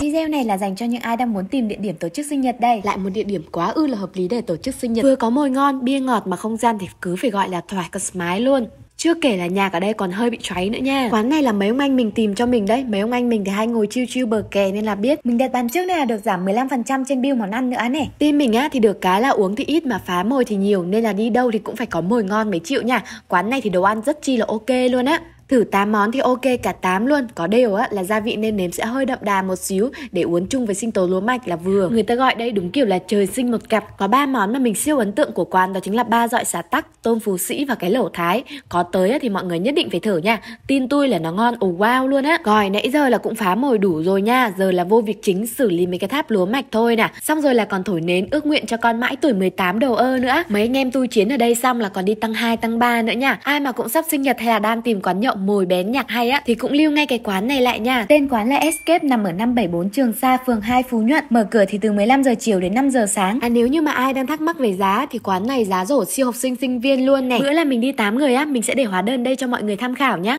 Video này là dành cho những ai đang muốn tìm địa điểm tổ chức sinh nhật đây. Lại một địa điểm quá ư là hợp lý để tổ chức sinh nhật. Vừa có mồi ngon, bia ngọt mà không gian thì cứ phải gọi là thoải cờ smile luôn. Chưa kể là nhà ở đây còn hơi bị cháy nữa nha Quán này là mấy ông anh mình tìm cho mình đấy Mấy ông anh mình thì hay ngồi chiêu chiêu bờ kè nên là biết Mình đặt bàn trước này là được giảm 15% trên bill món ăn nữa này Tim mình á thì được cái là uống thì ít mà phá mồi thì nhiều Nên là đi đâu thì cũng phải có mồi ngon mới chịu nha Quán này thì đồ ăn rất chi là ok luôn á Thử 8 món thì ok cả 8 luôn Có điều á, là gia vị nên nếm sẽ hơi đậm đà một xíu Để uống chung với sinh tố lúa mạch là vừa Người ta gọi đây đúng kiểu là trời sinh một cặp Có ba món mà mình siêu ấn tượng của quán Đó chính là ba dọi xá tắc, tôm phú sĩ và cái lẩu thái Có tới thì mọi người nhất định phải thử nha Tin tôi là nó ngon oh wow luôn á Rồi nãy giờ là cũng phá mồi đủ rồi nha Giờ là vô việc chính xử lý mấy cái tháp lúa mạch thôi nè Xong rồi là còn thổi nến ước nguyện cho con mãi tuổi 18 đầu ơ nữa Mấy anh em tôi chiến ở đây xong là còn đi tăng 2 tăng 3 nữa nha Ai mà cũng sắp sinh nhật hay là đang tìm quán nhậu giọng mồi bén nhạc hay á thì cũng lưu ngay cái quán này lại nha. Tên quán là Escape nằm ở 574 Trường Sa, phường 2 Phú Nhuận, mở cửa thì từ 15 giờ chiều đến 5 giờ sáng. À nếu như mà ai đang thắc mắc về giá thì quán này giá rổ siêu học sinh sinh viên luôn này. Bữa là mình đi 8 người á, mình sẽ để hóa đơn đây cho mọi người tham khảo nhé.